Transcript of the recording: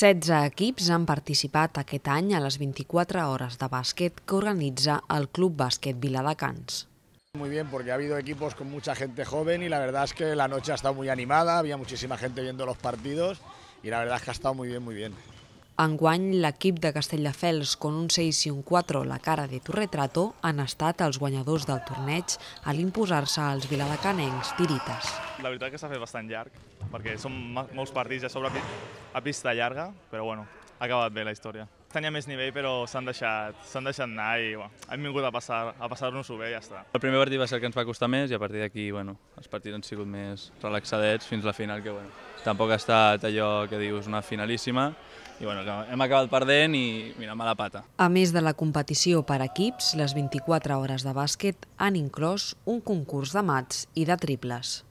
16 equips han participat aquest any a les 24 hores de bàsquet que organitza el Club Bàsquet Viladecans. Muy bien, porque ha habido equipos con mucha gente joven y la verdad es que la noche ha estado muy animada, había muchísima gente viendo los partidos y la verdad es que ha estado muy bien, muy bien. Enguany, l'equip de Castelldefels, con un 6 i un 4 la cara de Torretrato, han estat els guanyadors del torneig a l'imposar-se als viladecanencs tirites. La veritat és que s'ha fet bastant llarg, perquè són molts partits ja sobre a pista llarga, però bueno, ha acabat bé la història. Tenia més nivell, però s'han deixat, deixat anar i bueno, hem vingut a passar-nos-ho a passar bé i ja està. El primer partit va ser el que ens va costar més i a partir d'aquí bueno, els partits han sigut més relaxadets fins la final, que bueno, tampoc ha estat allò que dius una finalíssima, i bueno, hem acabat perdent i mira, mala pata. A més de la competició per equips, les 24 hores de bàsquet han inclòs un concurs de mats i de triples.